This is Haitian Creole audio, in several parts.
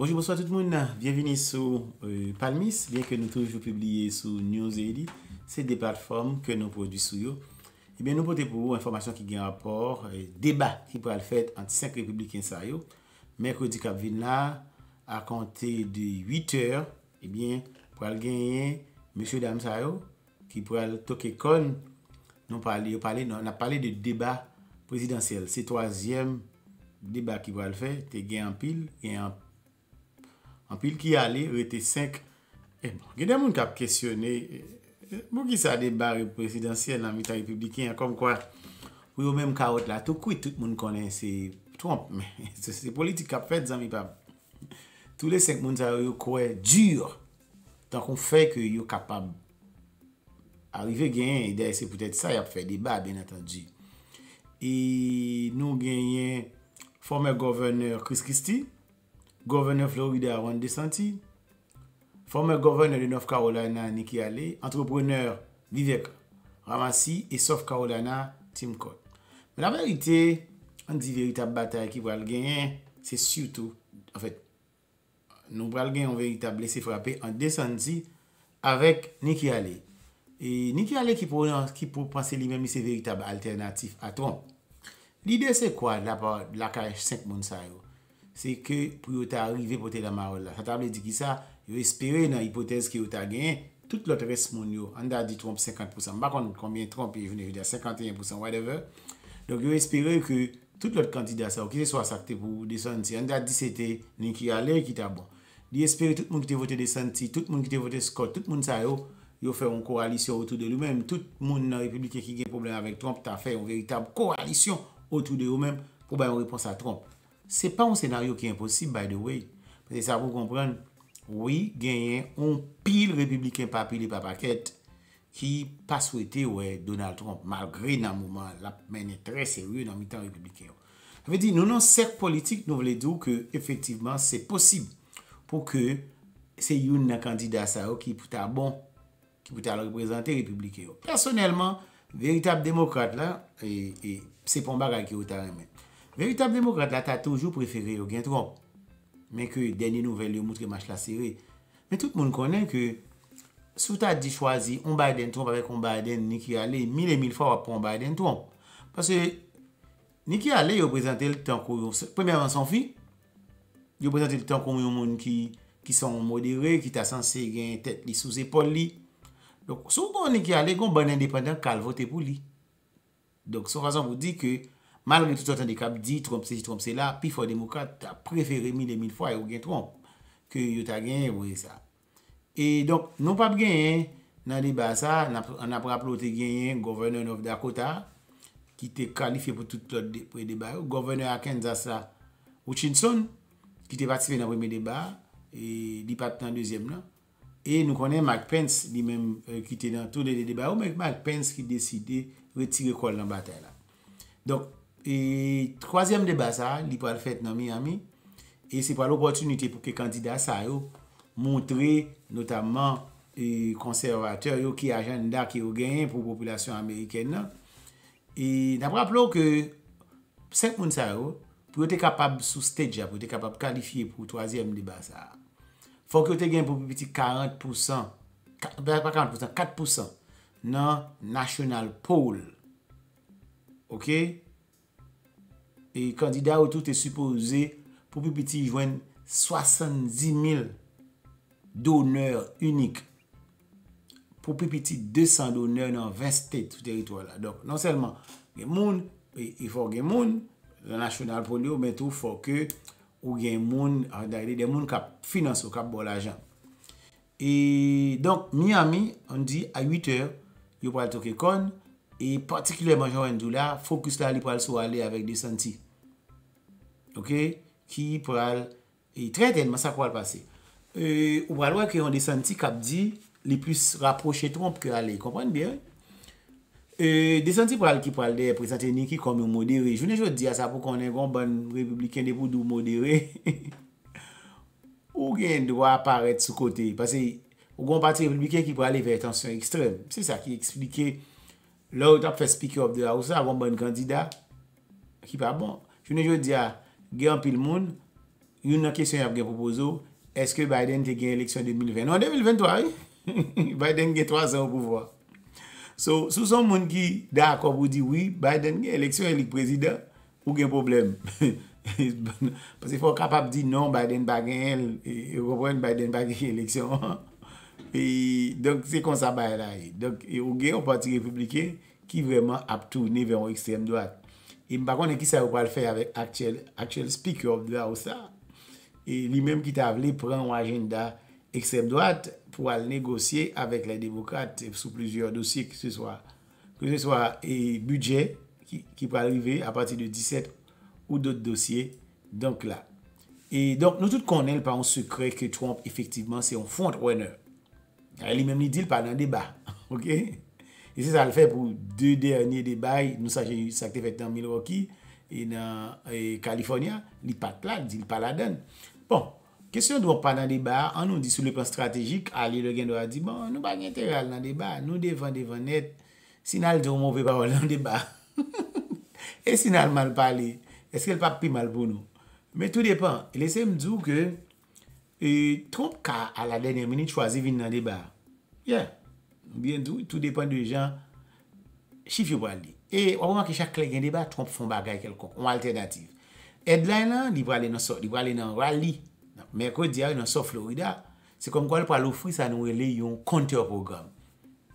Bonjour, bonsoir tout moun, bienveni sou euh, Palmis, bien ke nou toujou publiye sou NewsEdit, se de platform ke nou produ sou yo. Ebyen nou pote pou ou informasyon ki gen apor, debat ki pou al fet ant 5 republikan sa yo. Merkoudi Kabvin la, akonte de 8 eur, ebyen pou al genye M. Dam sa yo, ki pou al toke kon, nou pale, yo pale, nou pale de debat prezidentsel. Se troasyem debat ki pou al fet, te gen an pil, gen an... Anpil ki ale, rete 5. E bon, genè moun kap kèsyonè, e, moun ki sa deba represidansyen nan mita republiken, a kom kwa, ou yo mèm kaot la, toukoui tout moun konè se Trump, se politik kap fèd zan mi pap. Tout le 5 moun sa yo kouè djur, tan kon fèk yo yo kapab arive genyen, e dey se pwetè sa yap fè deba, ben atanji. E nou genyen, fòmer gòvener Chris Christie, Governor Florida Ron Desanti, former governor de North Carolina Nicky Alley, entrepreneur Vivek Ramassi, et sauf Carolina Tim Coy. La verite, an di veritable bataille ki pral genyen, se surtout, nou pral genyen an veritable lesse frappe, an Desanti, avek Nicky Alley. Nicky Alley ki pou panse li men mi se veritable alternatif a tron. Lide se kwa la pa la kaesh 5 moun sayo? se ke pou yo ta arrive pote la marol la. Sa table di ki sa, yo espere nan hipotez ki yo ta gen, tout lot resmon yo, an da di Trump 50%, bakon konbien Trump yon vene vede a 51%, whatever. Don yo espere ki tout lot kanti da sa, ou ki se so a sakte pou desanti, an da di se te nin ki yale ki ta bon. Di espere tout moun ki te vote desanti, tout moun ki te vote Scott, tout moun sa yo, yo fe un koralisyon outou de lou men, tout moun nan republikan ki gen probleme avèk Trump, ta fe un veritab koralisyon outou de lou men, pou bayon reponse a Trump. Se pa ou senaryo ki imposib, by the way, se sa pou kompran, wè, genyen, ou pil republiken papili papaket ki pa swete wè Donald Trump, malgre nan mouman la, menè trè seryè nan mi tan republiken yo. A ve di, nou nan serk politik, nou vle dou ke efektivman se posib pou ke se youn nan kandida sa yo oh, ki pou ta bon, ki pou ta reprezentè republiken yo. Personelman, veritab demokrate la, e se pon baga ki yo ta remen. Meritab demokrata ta toujou preferi yo gen tron. Men ke denye nouvel yo moutre mach la sere. Men tout moun konen ke sou ta di chwazi on bay den tron pa vek on bay den niki ale mile mil fwa wap pou on bay den tron. Pase niki ale yo prezante l tan kou yon, premèran san fi, yo prezante l tan kou yon moun ki ki son modere, ki ta san se gen tet li sous epol li. Sou kon niki ale kon ban independant kal vote pou li. Son razon pou di ke Malre toutot an de kap di, Trump se si, Trump se non euh, la, pi fòl demokat, ta preferi mile-mile fwa, e ou gen Trump, ke yot a genye vwe sa. E donk, nou pap genye nan deba sa, an ap rap lote genye, Governor of Dakota, ki te kalifiye pou toutot pre deba yo, Governor Arkansas Hutchinson, ki te vatsife nan reme deba, e di pap tan dezyem nan, e nou konen Mark Pence, di menm ki te nan toude de deba yo, mèk Mark Pence ki deside, retire kol nan batè la. Donk, E troasyem debasa li pou al fet nan Miami E se pou al opotunite pou ke kandida sa yo Montre notamman e konservateur yo ki ajan da ki yo gen pou populasyon Ameriken E napra plou ke 5 moun sa yo Pou yo te kapab sou stedja, pou yo te kapab kalifiye pou troasyem debasa Fou ki yo te gen pou piti 40% Par 40%, 4% Nan National Poll Ok E kandida ou tout e supose pou pi piti jwen 70.000 doner unik. Po pi piti 200 doner nan 20 sted tout teritwa la. Non selman gen moun, e for gen moun, la national polio men tou for ke ou gen moun, an daile gen moun kap finanso, kap bol ajan. E donk Miami, an di a 8 er, yo pal toke kon, E patiklè manjou anjou la, fokus la li pral sou ale avèk de santi. Ok, ki pral, e trè tenman sa kwa l'pase. Ou pral wè kè yon de santi kap di, li plus raproche tromp kè ale, kompon bè? De santi pral ki pral de prezantenni ki kom yon modere. Jwenè jwè di a sa pou konen yon ban republiken de pou dou modere. Ogen dwa paret sou kote. Pase yon ban republiken ki pral yon vey etansyon ekstrem. Se sa ki eksplike... Lò ou tap fè speaker of the house, avon bon kandida, ki pa bon. Jounen jò di ya, gen an pil moun, yon nan kesyon ap gen popozo, eske Biden te gen eleksyon 2020? Non, 2023! Biden gen 300 ou pouvoi. Sou son moun ki da akop ou di oui, Biden gen eleksyon elik prezident, ou gen problem. Pas e fò kapap di non, Biden bagen el, e wapwen Biden bagen eleksyon an. E, donk, se kon sa baye la e. Donk, e ou gen ou pati republikye ki vreman ap tou ne ven ou ekstrem doat. E, mpa kon e ki sa ou pa l fè avèk aktyel speaker ob la ou sa. E, li menm ki ta vle pren ou agenda ekstrem doat pou al negosye avèk la devokat sou plouzyor dosye ki se swa. Kou se swa e budget ki pou al rive a pati de 17 ou dot dosye, donk la. E, donk, nou tout kon el pa an sekre ke Trump efektiveman se yon fond reneur. E li menm li dil pa nan deba, ok? E se sa l fe pou 2 dernyen deba, nou sa jen yon sakte fet nan Milwaukee, e nan California, li pat bon, la, dil pa la den. Bon, kesyon dwo pa nan deba, an nou di sou le pen strategik, a li le gen dwa di, bon, nou pa nye te gal nan deba, nou devan devan net, sinal di ou mouve pa walan deba. E sinal mal pale, eske l pa pi mal pou nou? Me tou depan, le se mdou ke, E, Trump ka a la denye meni chwaze vin nan deba. Ye, bien dwi, tout depan de jan chif yo pral di. E, wakouman ki chak klèk gen deba, Trump fon bagay kel kok. Un alternatif. Edlay nan, li pral di nan rally. Non, Merkwè di a, nan so Florida. Se kom kwa li pral ofri, sa nou ele yon konte program.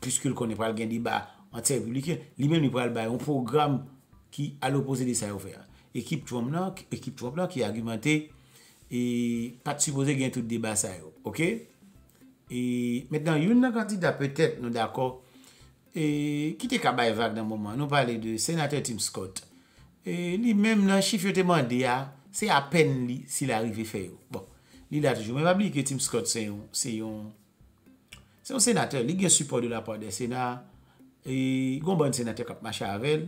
Pus ke l konen pral gen deba, anter republikan, li men li pral bay yon program ki al opose de sa yo fè. Ekip Trump nan, ekip Trump nan ki agumentè E pati supoze gen tout deba sa yo. Ok? E metan, yon nan kanti da petet nou dako e kite kaba evak nan mouman. Nou pale de senatè Tim Scott. E li menm nan chif yo teman de ya, se apen li si la rive fe yo. Bon, li la toujou. Men pa bli ke Tim Scott se yon se yon senatè. Li gen supo de la pa de senat e gombe yon senatè kap Macha Avel.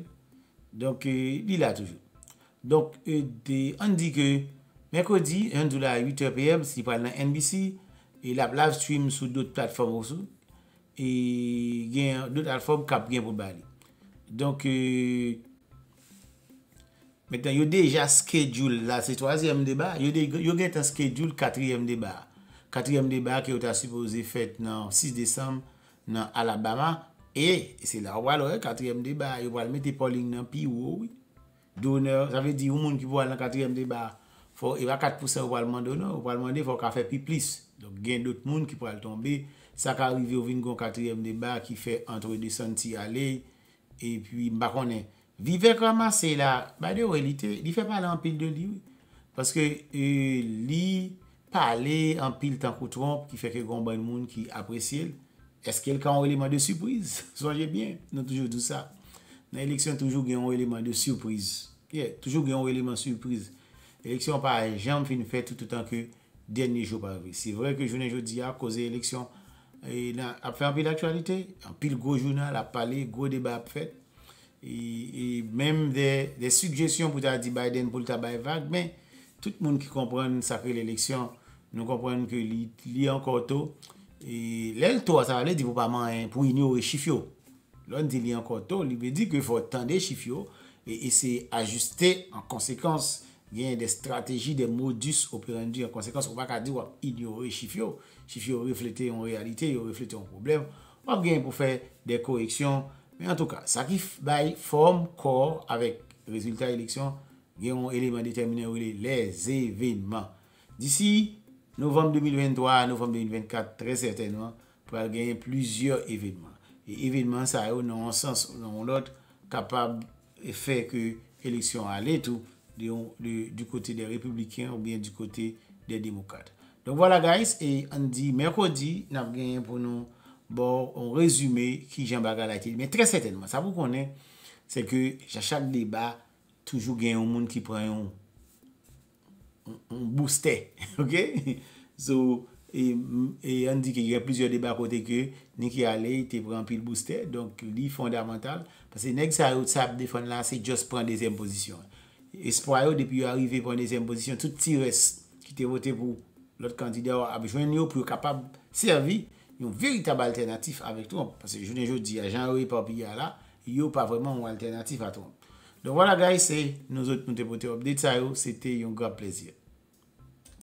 Donk, euh, li la toujou. Donk, euh, de an di ke Mèkodi, 1 dola 8 e pèm, si pral nan NBC, e la plav stream sou dout platform ou sou, e gen dout platform kap gen pou bali. Donk, euh, mèkdan yo deja schedule la se 3e mdebar, yo gen ta schedule 4e mdebar. 4e mdebar ki yo ta suppose fèt nan 6 december nan Alabama, e, se la walo e 4e mdebar, yo wale mette Pauline nan pi ou ou, donor, sa ve di ou moun ki wale nan 4e mdebar, Fo eva 4% ou pal mande ou nan, ou pal mande fo ka fe pi plis. Don gen dout moun ki pral tombe. Sa ka arrive ou vin gon katriyem deba ki fe antre de santi ale. E pi mba konen. Vive kama se la, ba de ou elite, li fe pala an pil de li. Paske li pale an pil tanko tromp ki fe ke kon ban moun ki apresye el. Eske el ka an releman de sürprize? Soje bien, nou toujou tout sa. Nan eleksyon toujou gen an releman de sürprize. Toujou gen an releman de sürprize. Eleksyon pa a jan fin fet tout an ke den ni jo pa ve. Se vre ke jounen jo di a, koze eleksyon, ap fe an pi l'aktualite, an pi l'go jounan, ap pale, go deba ap fet. E menm de sujesyon pou ta di Biden pou l'taba evak, men, tout moun ki kompran sakre l'eleksyon, nou kompran ke li an koto. E lèl to a sa ale, di pou pa man pou inyo e chifyo. Lèl di li an koto, li be di ke fote tande chifyo, e se ajuste an konsekans... genye de strategi, de modus operandu. En konsekans, ou baka di wap ignore chifyo. Chifyo reflete yon realite, yon reflete yon problem. Wap genye pou fè de koreksyon. Men an tou ka, sa ki baye form kor avèk rezultat eleksyon genye yon eleman determine wile les evenman. Disi novembe 2023, novembe 2024, trè sètenman, pou al genye pluziyon evenman. E evenman sa yo nan an sens nan an lot kapab fè ke eleksyon ale tout. Du kote de republikan ou bien du kote de demokat. Don wala guys, an di merkodi, nan genyen pou nou bor, an rezume ki jen baga la iti. Men tre setenman, sa pou konen, se ke jachak deba, toujou genyen ou moun ki preyon booster. Ok? So, an di ke yon plizye deba kote ke, ne ki ale, te preyon pil booster. Don li fondamental, pase nek sa yon sap defan la, se jos pren dezem pozisyon an. espra yo depi yo arive pou an dezem pozisyon tout ti res ki te vote pou lot kandida yo a bejwen yo pou yo kapab servi yon veritaba alternatif avek Trump. Pase jounen jo di a jan rey pa opi ya la, yo pa vreman yon alternatif a Trump. Don wala guys, se nou zot nou te vote ob detay yo, se te yon grab plezyer.